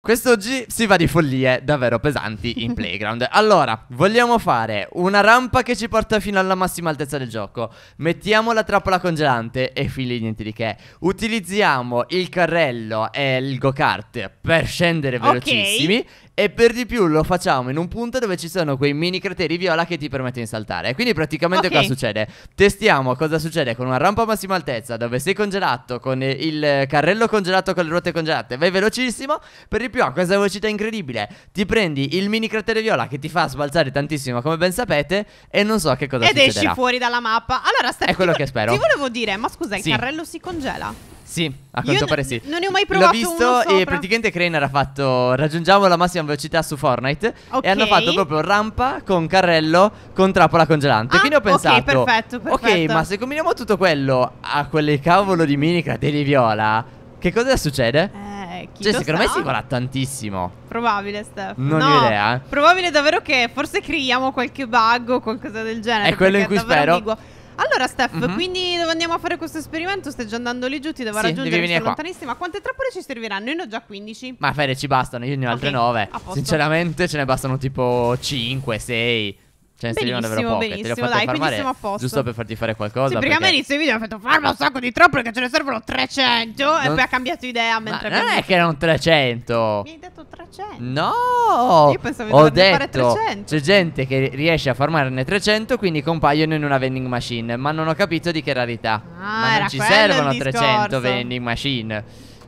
Quest'oggi si va di follie davvero pesanti in playground. Allora, vogliamo fare una rampa che ci porta fino alla massima altezza del gioco. Mettiamo la trappola congelante e fin niente di che. Utilizziamo il carrello e il go-kart per scendere velocissimi. E per di più lo facciamo in un punto dove ci sono quei mini crateri viola che ti permettono di saltare. Quindi praticamente okay. cosa succede? Testiamo cosa succede con una rampa a massima altezza dove sei congelato, con il carrello congelato, con le ruote congelate, vai velocissimo. Per di più a questa velocità incredibile ti prendi il mini cratere viola che ti fa sbalzare tantissimo come ben sapete e non so che cosa Ed succederà. Ed esci fuori dalla mappa. Allora Steph, È quello che spero. Ti volevo dire, ma scusa, sì. il carrello si congela? Sì, a quanto pare sì. Non ne ho mai provato L'ho visto e praticamente Crane ha fatto raggiungiamo la massima velocità su Fortnite okay. e hanno fatto proprio rampa con carrello con trappola congelante. Ah, Quindi ho pensato Ok, perfetto, perfetto. Ok, ma se combiniamo tutto quello a quelle cavolo di mini crateri viola, che cosa succede? Eh, chi cioè, secondo sa? me si vola tantissimo. Probabile, Steph. Non no, ho idea. Probabile davvero che forse creiamo qualche bug o qualcosa del genere. È quello in cui spero. Ambiguo. Allora, Steph, mm-hmm. quindi dove andiamo a fare questo esperimento? Stai già andando lì giù, ti devo sì, raggiungere, sono lontanissima. Quante trappole ci serviranno? Io ne ho già 15. Ma Fede, ci bastano, io ne ho okay. altre 9. Sinceramente ce ne bastano tipo 5, 6. Cioè, in benissimo, ne avrò poche. benissimo, te le ho dai, farmare, benissimo a posto. Giusto per farti fare qualcosa. Sì, perché, perché... a me inizio i video mi ha fatto farma un sacco di troppo perché ce ne servono 300 non... e poi ha cambiato idea mentre... Ma non è che erano 300. Mi hai detto 300. No! Io pensavo ho di fare 300. C'è gente che riesce a farmarne 300 quindi compaiono in una vending machine, ma non ho capito di che rarità. Ah, ma non ci servono 300 vending machine.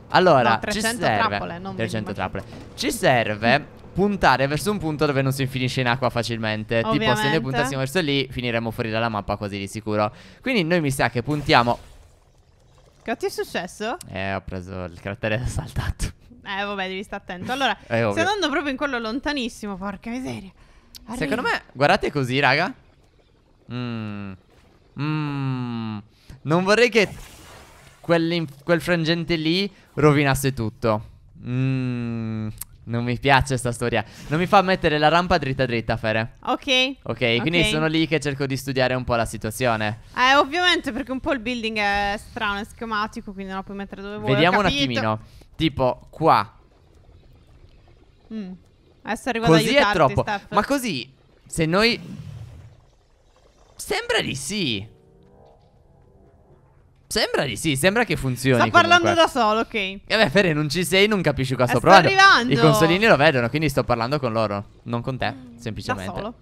Allora, no, 300 ci serve trappole, 300 trappole. Ci serve puntare verso un punto dove non si finisce in acqua facilmente. Ovviamente. Tipo, se noi puntassimo verso lì, finiremmo fuori dalla mappa quasi di sicuro. Quindi noi mi sa che puntiamo. Che ti è successo? Eh, ho preso il cratere saltato. Eh, vabbè, devi stare attento. Allora, eh, sto andando proprio in quello lontanissimo, porca miseria. Arriva. Secondo me, guardate così, raga. Mmm. Mmm. Non vorrei che quel frangente lì rovinasse tutto. Mmm. Non mi piace sta storia. Non mi fa mettere la rampa dritta dritta, Fere. Ok. Ok, quindi okay. sono lì che cerco di studiare un po' la situazione. Eh, ovviamente, perché un po' il building è strano, è schematico, quindi non lo puoi mettere dove vuoi. Vediamo un attimino. Tipo, qua. Mm. Adesso arrivo così ad aiutarti, è troppo. Steph. Ma così, se noi... Sembra di sì. Sembra di sì, sembra che funzioni. Sta parlando comunque. da solo, ok. Vabbè, eh beh, Fede, non ci sei, non capisci cosa eh, sto provando. arrivando. I consolini lo vedono, quindi sto parlando con loro, non con te, mm, semplicemente. Da solo.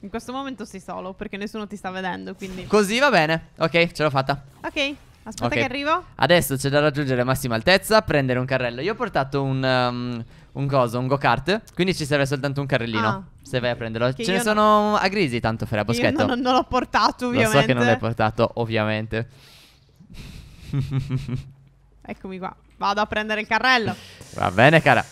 In questo momento sei solo, perché nessuno ti sta vedendo, quindi... Così va bene. Ok, ce l'ho fatta. Ok. Aspetta okay. che arrivo. Adesso c'è da raggiungere massima altezza, prendere un carrello. Io ho portato un, um, un coso, un go-kart, quindi ci serve soltanto un carrellino. Ah. Se vai a prenderlo. Ce ne sono non... a grisi tanto, Fera Boschetto. Io non, non l'ho portato, ovviamente. Lo so che non l'hai portato, ovviamente. Eccomi qua. Vado a prendere il carrello. Va bene, cara.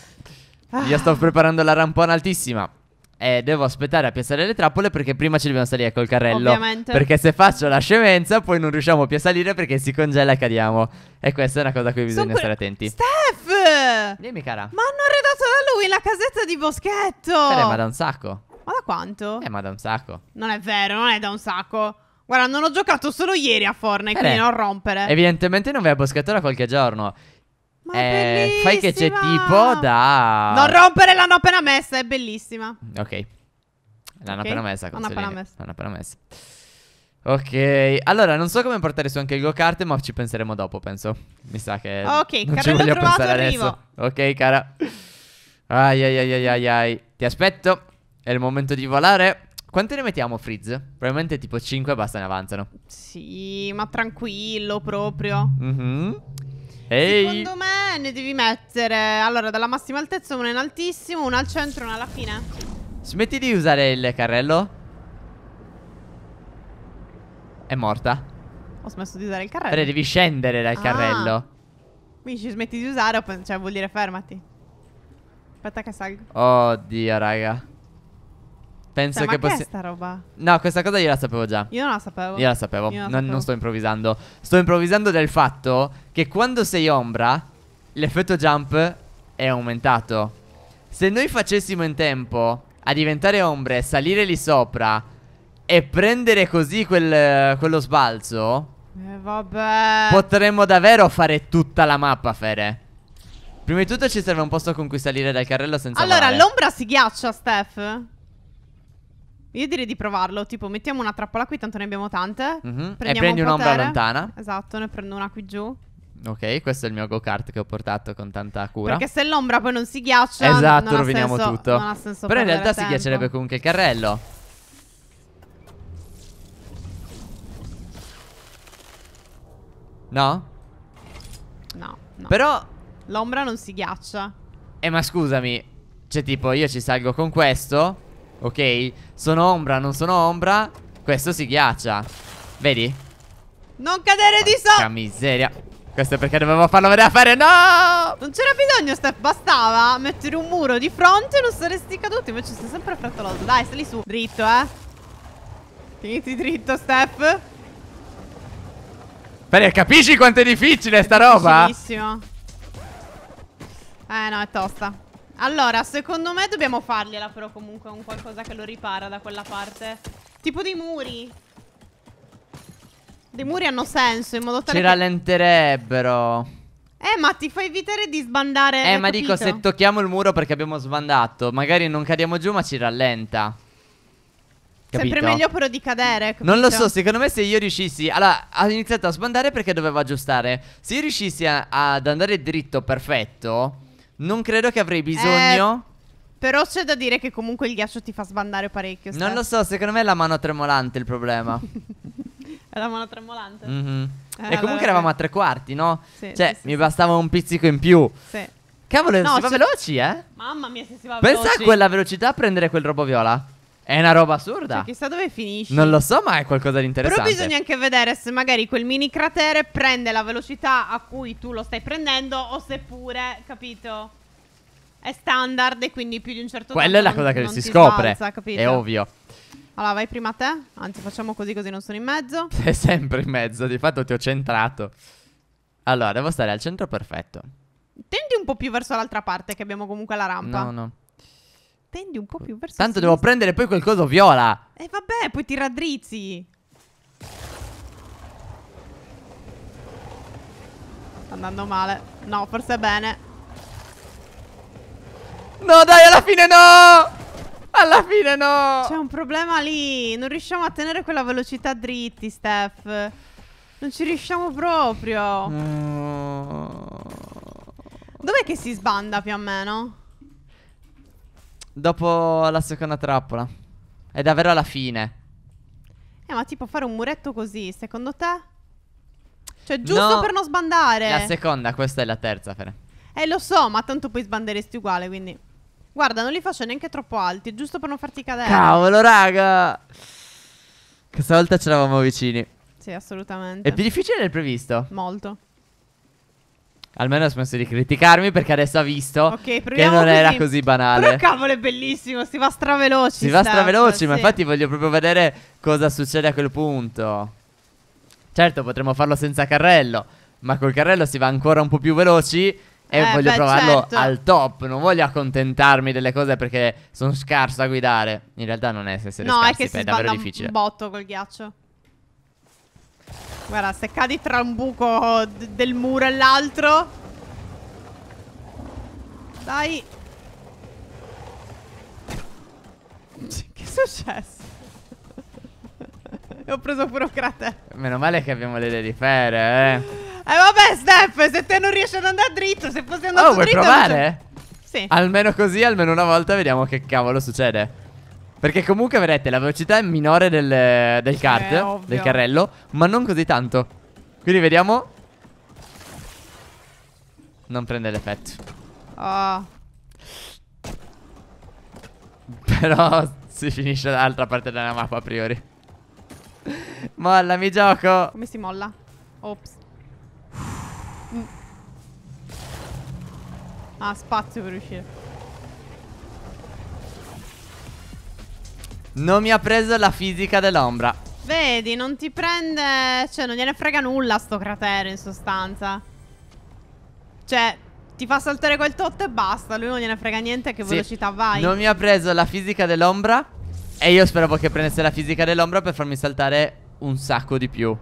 Ah. Io sto preparando la rampona altissima. E devo aspettare a piazzare le trappole perché prima ci dobbiamo salire col carrello. Ovviamente. Perché se faccio la scemenza poi non riusciamo più a salire perché si congela e cadiamo. E questa è una cosa a cui bisogna stare attenti. Steph! Dimmi, cara. Ma hanno arredato da lui la casetta di boschetto. Eh, ma da un sacco. Ma da quanto? Eh, ma da un sacco. Non è vero, non è da un sacco. Guarda, non ho giocato solo ieri a Fortnite, Bene. quindi eh. non rompere. Evidentemente non vi abbiamo scattato da qualche giorno. Ma eh, fai che c'è tipo da... Non rompere, l'hanno appena messa, è bellissima. Ok. L'hanno okay. appena messa, L'hanno appena messa. L'hanno appena messa. Ok, allora non so come portare su anche il go-kart, ma ci penseremo dopo, penso. Mi sa che okay, non ci voglio pensare adesso. Ok, cara. ai ai ai ai ai. Ti aspetto. È il momento di volare. Quante ne mettiamo Frizz? Probabilmente tipo 5 e basta ne avanzano. Sì, ma tranquillo proprio. Mm-hmm. Ehi. Secondo me ne devi mettere Allora dalla massima altezza una in altissimo Una al centro una alla fine Smetti di usare il carrello È morta Ho smesso di usare il carrello Però devi scendere dal ah. carrello Quindi ci smetti di usare Cioè vuol dire fermati Aspetta che salgo Oddio raga Penso cioè, che possiamo. Ma che roba? No, questa cosa io la sapevo già. Io non la sapevo. Io la sapevo. Io non, sapevo. non, sto improvvisando. Sto improvvisando del fatto che quando sei ombra, l'effetto jump è aumentato. Se noi facessimo in tempo a diventare ombre, salire lì sopra e prendere così quel, quello sbalzo. Eh, vabbè. Potremmo davvero fare tutta la mappa, Fere. Prima di tutto ci serve un posto con cui salire dal carrello senza Allora, l'ombra si ghiaccia, Steph. Io direi di provarlo, tipo mettiamo una trappola qui, tanto ne abbiamo tante. Mm-hmm. E prendi un un'ombra lontana. Esatto, ne prendo una qui giù. Ok, questo è il mio go-kart che ho portato con tanta cura. Perché se l'ombra poi non si ghiaccia, esatto, roviniamo senso, tutto. Non ha senso Però in realtà tempo. si ghiaccerebbe comunque il carrello. No? No, no. Però l'ombra non si ghiaccia. Eh, ma scusami, cioè tipo io ci salgo con questo Ok? Sono ombra, non sono ombra Questo si ghiaccia Vedi? Non cadere Porca di sopra miseria Questo è perché dovevo farlo vedere a fare No! Non c'era bisogno Steph Bastava mettere un muro di fronte E non saresti caduto Invece sei sempre frettoloso Dai sali su Dritto eh Tieniti dritto Steph Perché capisci quanto è difficile è sta roba? È Eh no è tosta allora, secondo me dobbiamo fargliela però comunque un qualcosa che lo ripara da quella parte. Tipo dei muri. Dei muri hanno senso in modo tale Ci che... rallenterebbero. Eh, ma ti fai evitare di sbandare. Eh, ma capito? dico, se tocchiamo il muro perché abbiamo sbandato, magari non cadiamo giù, ma ci rallenta. Capito? Sempre meglio però di cadere. Capito? Non lo so, secondo me se io riuscissi. Allora, ha iniziato a sbandare perché doveva aggiustare. Se io riuscissi a, ad andare dritto perfetto. Non credo che avrei bisogno. Eh, però c'è da dire che comunque il ghiaccio ti fa sbandare parecchio. Steph. Non lo so, secondo me è la mano tremolante il problema. è la mano tremolante. Mm-hmm. Eh, e allora comunque eravamo a tre quarti, no? Sì, cioè, sì, mi bastava un pizzico in più. Sì. Cavolo, no, si va veloci, eh? Mamma mia, se si va Pensa veloci. Pensa a quella velocità a prendere quel robo viola. È una roba assurda. Cioè, chissà dove finisce. Non lo so, ma è qualcosa di interessante. Però bisogna anche vedere se magari quel mini cratere prende la velocità a cui tu lo stai prendendo o seppure, capito? È standard e quindi più di un certo Quella è la cosa che si scopre. Sbalza, è ovvio. Allora, vai prima a te. Anzi, facciamo così così non sono in mezzo. Sei sempre in mezzo, di fatto ti ho centrato. Allora, devo stare al centro perfetto. Tenti un po' più verso l'altra parte che abbiamo comunque la rampa. No, no. Tendi un po' più verso Tanto devo prendere poi qualcosa viola. E eh, vabbè, poi ti raddrizzi. Sta andando male. No, forse è bene. No, dai, alla fine no! Alla fine no! C'è un problema lì. Non riusciamo a tenere quella velocità dritti, Steph. Non ci riusciamo proprio. No. Dov'è che si sbanda più o meno? Dopo la seconda trappola. È davvero alla fine. Eh, ma tipo fare un muretto così, secondo te? Cioè, giusto no, per non sbandare. La seconda, questa è la terza, Fere. Eh, lo so, ma tanto poi sbanderesti uguale, quindi... Guarda, non li faccio neanche troppo alti, giusto per non farti cadere. Cavolo, raga! Questa volta ce l'avamo vicini. Sì, assolutamente. È più difficile del previsto. Molto. Almeno ha smesso di criticarmi perché adesso ha visto okay, che non così. era così banale. Però cavolo è bellissimo, si va straveloci. Si va straveloci, sì. ma infatti voglio proprio vedere cosa succede a quel punto. Certo, potremmo farlo senza carrello, ma col carrello si va ancora un po' più veloci e eh, voglio beh, provarlo certo. al top. Non voglio accontentarmi delle cose perché sono scarso a guidare. In realtà non è essere no, scarsi, è, che è davvero difficile. No, è che si botto col ghiaccio. Guarda, se cadi tra un buco del muro e l'altro. Dai. Che è successo? ho preso pure un cratere. Meno male che abbiamo le idee di fere, eh. Eh vabbè, Steph, se te non riesci ad andare dritto, se fossi andato oh, dritto... Oh, vuoi provare? Sì. Almeno così, almeno una volta vediamo che cavolo succede. Perché comunque vedete la velocità è minore del, del eh, kart eh, Del carrello Ma non così tanto Quindi vediamo Non prende l'effetto oh. Però si finisce dall'altra parte della mappa a priori Molla mi gioco Come si molla? Ops mm. Ah spazio per uscire Non mi ha preso la fisica dell'ombra. Vedi, non ti prende... Cioè, non gliene frega nulla sto cratere, in sostanza. Cioè, ti fa saltare quel tot e basta. Lui non gliene frega niente a che sì. velocità vai. Non mi ha preso la fisica dell'ombra. E io speravo che prendesse la fisica dell'ombra per farmi saltare un sacco di più.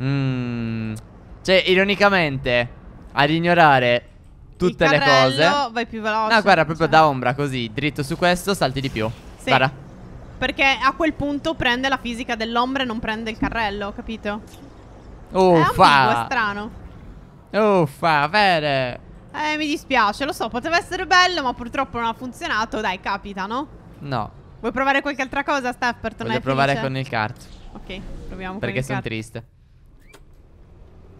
Mmm... Cioè, ironicamente, ad ignorare tutte carrello, le cose. vai più veloce. No, guarda, proprio cioè. da ombra così, dritto su questo, salti di più. Sì. Guarda. Perché a quel punto prende la fisica dell'ombra e non prende il carrello, capito? Uffa! Oh, è è strano. Uffa, oh, vere! Eh, mi dispiace, lo so, poteva essere bello, ma purtroppo non ha funzionato. Dai, capita, no? No. Vuoi provare qualche altra cosa, Steph, per tornare Voglio provare felice? con il kart. Ok, proviamo Perché sono triste.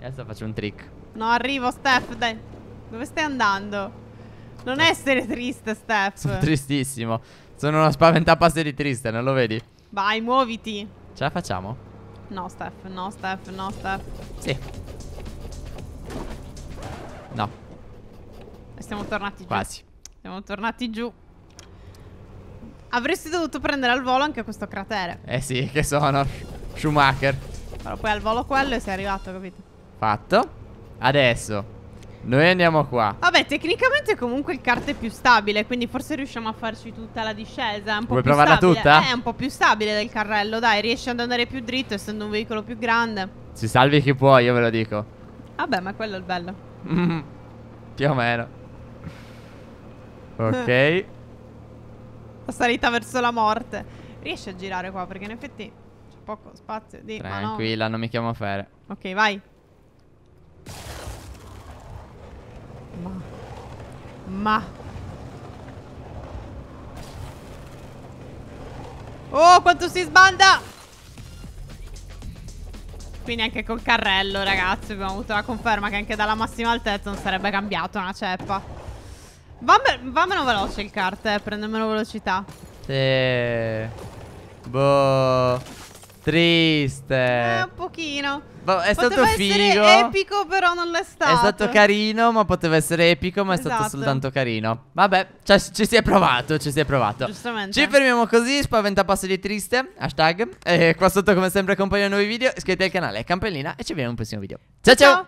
Adesso faccio un trick. No, arrivo, Steph, dai. Dove stai andando? Non essere triste, Steph. Sono tristissimo. Sono una di triste, non lo vedi? Vai, muoviti. Ce la facciamo? No, Steph, no, Steph, no, Steph. Sì. No. E siamo tornati Quasi. giù. Quasi. Siamo tornati giù. Avresti dovuto prendere al volo anche questo cratere. Eh sì, che sono. Schumacher. Però poi al volo quello e sei arrivato, capito? Fatto. Adesso noi andiamo qua. Vabbè, tecnicamente comunque il kart è più stabile, quindi forse riusciamo a farci tutta la discesa. È un po Vuoi più provarla stabile. tutta? Eh, è un po' più stabile del carrello, dai, riesci ad andare più dritto essendo un veicolo più grande. Si salvi chi può, io ve lo dico. Vabbè, ma quello è il bello. più o meno. ok. la salita verso la morte. Riesci a girare qua perché in effetti c'è poco spazio di... Tranquilla, no. non mi chiamo Fere Ok, vai. Mamma. Oh, quanto si sbanda! Quindi anche col carrello, ragazzi, abbiamo avuto la conferma che anche dalla massima altezza non sarebbe cambiato una ceppa. Va, meno veloce il kart, eh, prende meno velocità. Sì. Eh, boh. Triste. Eh, un pochino. Ma è poteva stato figo. epico, però non l'è stato. È stato carino, ma poteva essere epico, ma è esatto. stato soltanto carino. Vabbè, cioè, ci si è provato, ci si è provato. Giustamente. Ci fermiamo così, spaventa spaventapasso di triste, hashtag. E qua sotto, come sempre, compaiono nuovi video. Iscrivetevi al canale, campellina e ci vediamo in un prossimo video. ciao! ciao. ciao.